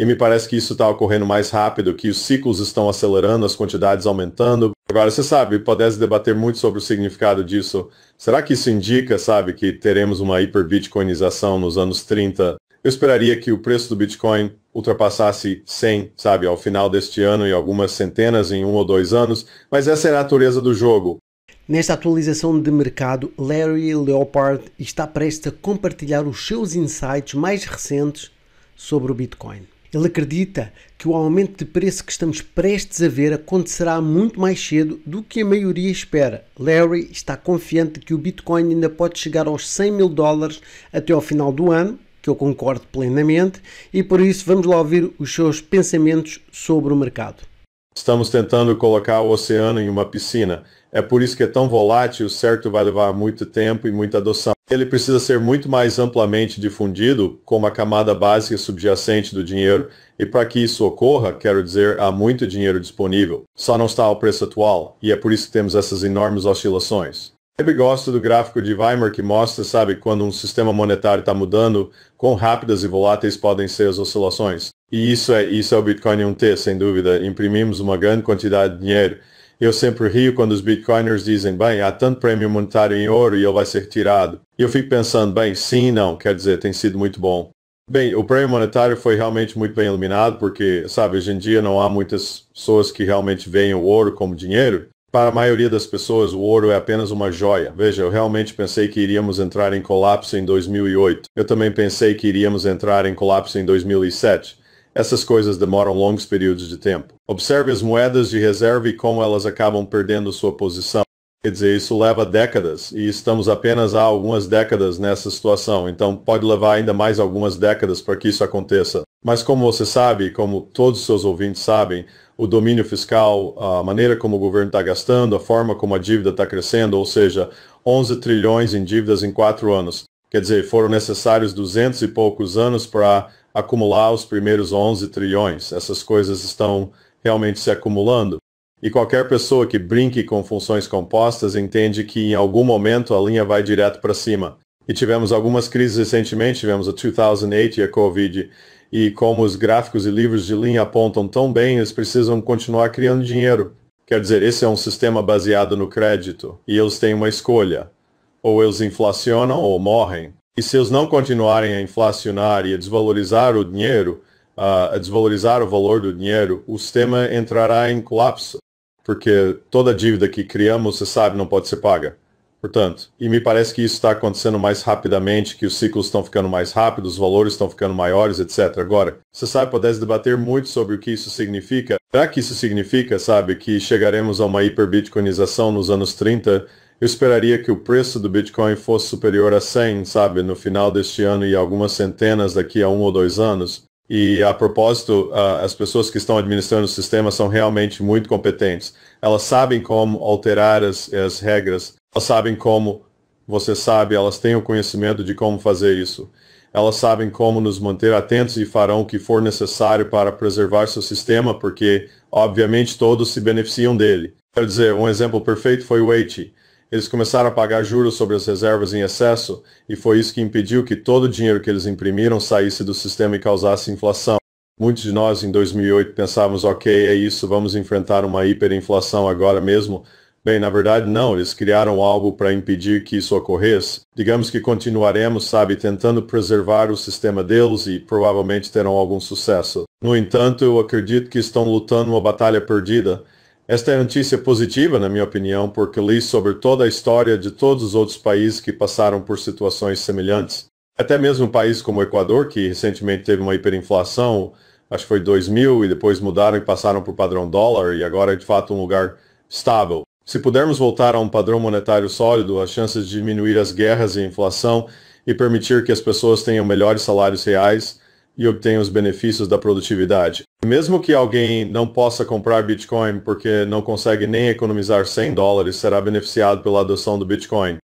e me parece que isso está ocorrendo mais rápido, que os ciclos estão acelerando, as quantidades aumentando. Agora, você sabe, pudesse debater muito sobre o significado disso. Será que isso indica, sabe, que teremos uma hiperbitcoinização nos anos 30? Eu esperaria que o preço do Bitcoin ultrapassasse 100, sabe, ao final deste ano e algumas centenas em um ou dois anos, mas essa é a natureza do jogo. Nesta atualização de mercado, Larry Leopard está prestes a compartilhar os seus insights mais recentes sobre o Bitcoin. Ele acredita que o aumento de preço que estamos prestes a ver acontecerá muito mais cedo do que a maioria espera. Larry está confiante de que o Bitcoin ainda pode chegar aos 100 mil dólares até ao final do ano, que eu concordo plenamente, e por isso vamos lá ouvir os seus pensamentos sobre o mercado. Estamos tentando colocar o oceano em uma piscina. É por isso que é tão volátil, certo vai levar muito tempo e muita adoção. Ele precisa ser muito mais amplamente difundido como a camada básica subjacente do dinheiro, e para que isso ocorra, quero dizer, há muito dinheiro disponível. Só não está ao preço atual, e é por isso que temos essas enormes oscilações. Sempre gosto do gráfico de Weimar que mostra, sabe, quando um sistema monetário está mudando, quão rápidas e voláteis podem ser as oscilações. E isso é, isso é o Bitcoin 1T, sem dúvida. Imprimimos uma grande quantidade de dinheiro. Eu sempre rio quando os bitcoiners dizem, bem, há tanto prêmio monetário em ouro e ele vai ser tirado. E eu fico pensando, bem, sim e não, quer dizer, tem sido muito bom. Bem, o prêmio monetário foi realmente muito bem eliminado, porque, sabe, hoje em dia não há muitas pessoas que realmente veem o ouro como dinheiro. Para a maioria das pessoas, o ouro é apenas uma joia. Veja, eu realmente pensei que iríamos entrar em colapso em 2008. Eu também pensei que iríamos entrar em colapso em 2007. Essas coisas demoram longos períodos de tempo. Observe as moedas de reserva e como elas acabam perdendo sua posição. Quer dizer, isso leva décadas e estamos apenas há algumas décadas nessa situação, então pode levar ainda mais algumas décadas para que isso aconteça. Mas como você sabe, como todos os seus ouvintes sabem, o domínio fiscal, a maneira como o governo está gastando, a forma como a dívida está crescendo, ou seja, 11 trilhões em dívidas em quatro anos. Quer dizer, foram necessários duzentos e poucos anos para acumular os primeiros 11 trilhões. Essas coisas estão realmente se acumulando. E qualquer pessoa que brinque com funções compostas entende que em algum momento a linha vai direto para cima. E tivemos algumas crises recentemente, tivemos a 2008 e a Covid. E como os gráficos e livros de linha apontam tão bem, eles precisam continuar criando dinheiro. Quer dizer, esse é um sistema baseado no crédito e eles têm uma escolha. Ou eles inflacionam ou morrem e se eles não continuarem a inflacionar e a desvalorizar o dinheiro, uh, a desvalorizar o valor do dinheiro, o sistema entrará em colapso, porque toda dívida que criamos, você sabe, não pode ser paga. Portanto, e me parece que isso está acontecendo mais rapidamente, que os ciclos estão ficando mais rápidos, os valores estão ficando maiores, etc. Agora, você sabe, pode debater muito sobre o que isso significa. Será que isso significa, sabe, que chegaremos a uma hiperbitcoinização nos anos 30 eu esperaria que o preço do Bitcoin fosse superior a 100, sabe, no final deste ano e algumas centenas daqui a um ou dois anos. E a propósito, as pessoas que estão administrando o sistema são realmente muito competentes. Elas sabem como alterar as, as regras, elas sabem como, você sabe, elas têm o conhecimento de como fazer isso. Elas sabem como nos manter atentos e farão o que for necessário para preservar seu sistema, porque, obviamente, todos se beneficiam dele. Quero dizer, um exemplo perfeito foi o Eichi. Eles começaram a pagar juros sobre as reservas em excesso e foi isso que impediu que todo o dinheiro que eles imprimiram saísse do sistema e causasse inflação. Muitos de nós em 2008 pensávamos, ok, é isso, vamos enfrentar uma hiperinflação agora mesmo. Bem, na verdade não, eles criaram algo para impedir que isso ocorresse. Digamos que continuaremos, sabe, tentando preservar o sistema deles e provavelmente terão algum sucesso. No entanto, eu acredito que estão lutando uma batalha perdida esta é notícia positiva, na minha opinião, porque li sobre toda a história de todos os outros países que passaram por situações semelhantes. Até mesmo um país como o Equador, que recentemente teve uma hiperinflação, acho que foi 2000, e depois mudaram e passaram para o padrão dólar, e agora é de fato um lugar estável. Se pudermos voltar a um padrão monetário sólido, as chances de diminuir as guerras e a inflação e permitir que as pessoas tenham melhores salários reais e obtenha os benefícios da produtividade. Mesmo que alguém não possa comprar Bitcoin porque não consegue nem economizar 100 dólares, será beneficiado pela adoção do Bitcoin.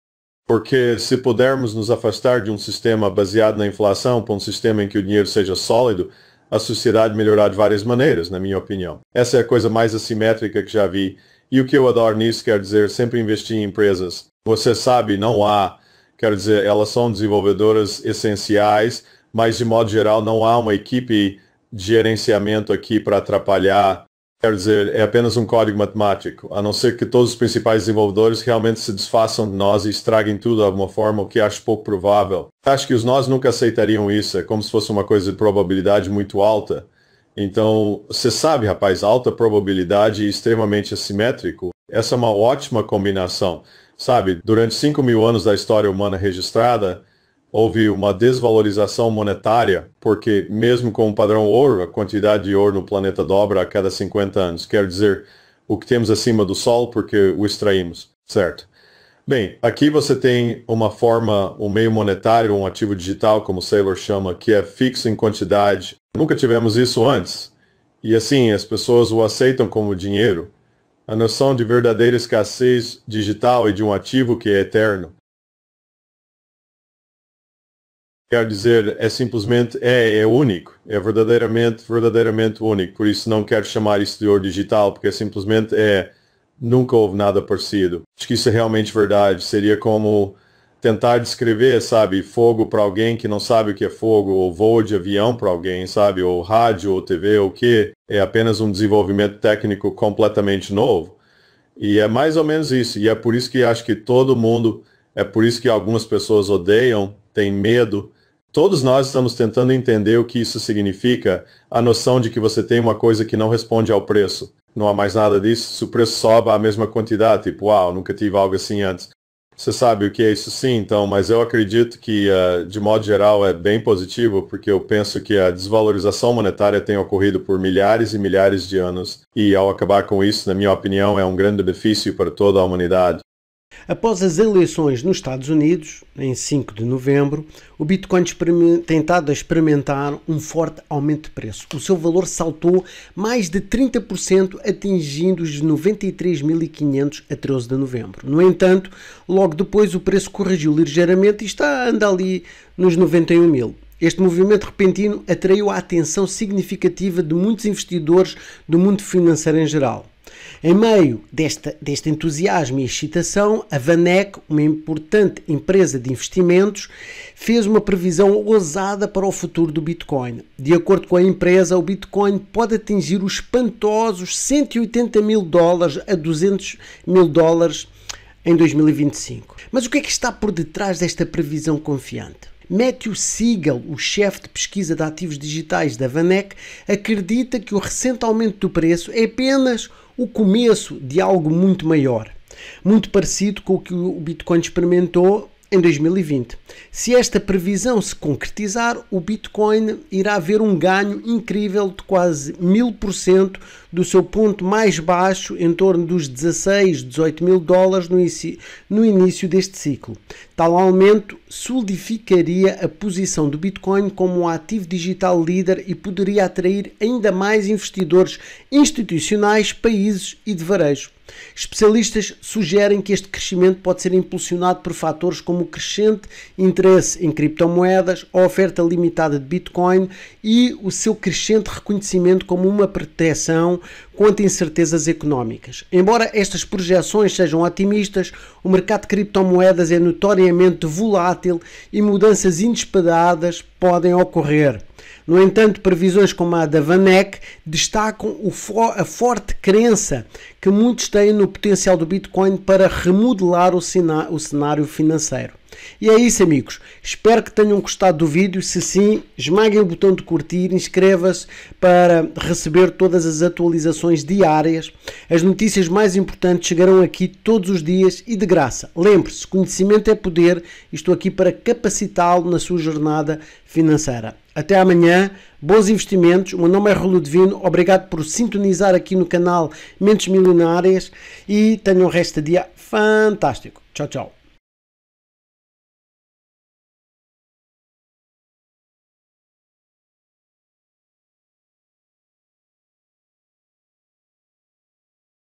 Porque se pudermos nos afastar de um sistema baseado na inflação para um sistema em que o dinheiro seja sólido, a sociedade melhorará de várias maneiras, na minha opinião. Essa é a coisa mais assimétrica que já vi. E o que eu adoro nisso quer dizer sempre investir em empresas. Você sabe, não há. Quer dizer, elas são desenvolvedoras essenciais mas de modo geral não há uma equipe de gerenciamento aqui para atrapalhar. Quer dizer, é apenas um código matemático, a não ser que todos os principais desenvolvedores realmente se desfaçam de nós e estraguem tudo de alguma forma, o que acho pouco provável. Acho que os nós nunca aceitariam isso, é como se fosse uma coisa de probabilidade muito alta. Então, você sabe, rapaz, alta probabilidade e extremamente assimétrico, essa é uma ótima combinação. Sabe, durante 5 mil anos da história humana registrada, houve uma desvalorização monetária, porque mesmo com o padrão ouro, a quantidade de ouro no planeta dobra a cada 50 anos. Quer dizer, o que temos acima do sol, porque o extraímos, certo? Bem, aqui você tem uma forma, um meio monetário, um ativo digital, como o Saylor chama, que é fixo em quantidade. Nunca tivemos isso antes. E assim, as pessoas o aceitam como dinheiro. A noção de verdadeira escassez digital e de um ativo que é eterno. Quero dizer, é simplesmente, é, é único, é verdadeiramente, verdadeiramente único. Por isso não quero chamar isso de ouro digital, porque simplesmente é, nunca houve nada parecido. Acho que isso é realmente verdade. Seria como tentar descrever, sabe, fogo para alguém que não sabe o que é fogo, ou voo de avião para alguém, sabe, ou rádio, ou TV, ou que é apenas um desenvolvimento técnico completamente novo. E é mais ou menos isso. E é por isso que acho que todo mundo, é por isso que algumas pessoas odeiam, têm medo Todos nós estamos tentando entender o que isso significa, a noção de que você tem uma coisa que não responde ao preço. Não há mais nada disso, se o preço soba a mesma quantidade, tipo, uau, nunca tive algo assim antes. Você sabe o que é isso sim, então, mas eu acredito que, uh, de modo geral, é bem positivo, porque eu penso que a desvalorização monetária tem ocorrido por milhares e milhares de anos, e ao acabar com isso, na minha opinião, é um grande benefício para toda a humanidade. Após as eleições nos Estados Unidos, em 5 de novembro, o Bitcoin tem estado a experimentar um forte aumento de preço. O seu valor saltou mais de 30%, atingindo os 93.500 a 13 de novembro. No entanto, logo depois o preço corrigiu ligeiramente e está anda ali nos 91 mil. Este movimento repentino atraiu a atenção significativa de muitos investidores do mundo financeiro em geral. Em meio desta, deste entusiasmo e excitação, a Vanek, uma importante empresa de investimentos, fez uma previsão ousada para o futuro do Bitcoin. De acordo com a empresa, o Bitcoin pode atingir os espantosos 180 mil dólares a 200 mil dólares em 2025. Mas o que é que está por detrás desta previsão confiante? Matthew Siegel, o chefe de pesquisa de ativos digitais da Vanek, acredita que o recente aumento do preço é apenas o começo de algo muito maior, muito parecido com o que o Bitcoin experimentou em 2020. Se esta previsão se concretizar, o Bitcoin irá ver um ganho incrível de quase 1000% do seu ponto mais baixo, em torno dos 16, 18 mil dólares no, no início deste ciclo. Tal aumento solidificaria a posição do Bitcoin como um ativo digital líder e poderia atrair ainda mais investidores institucionais, países e de varejo. Especialistas sugerem que este crescimento pode ser impulsionado por fatores como o crescente interesse em criptomoedas, a oferta limitada de Bitcoin e o seu crescente reconhecimento como uma proteção quanto incertezas económicas. Embora estas projeções sejam otimistas, o mercado de criptomoedas é notoriamente volátil e mudanças inesperadas podem ocorrer. No entanto, previsões como a da Vanek destacam a forte crença que muitos têm no potencial do Bitcoin para remodelar o, o cenário financeiro. E é isso, amigos. Espero que tenham gostado do vídeo. Se sim, esmaguem o botão de curtir, inscreva-se para receber todas as atualizações diárias. As notícias mais importantes chegarão aqui todos os dias e de graça. Lembre-se, conhecimento é poder e estou aqui para capacitá-lo na sua jornada financeira. Até amanhã, bons investimentos. O meu nome é Rulo Divino. Obrigado por sintonizar aqui no canal Mentes Milionárias e tenham um resto de dia fantástico. Tchau, tchau.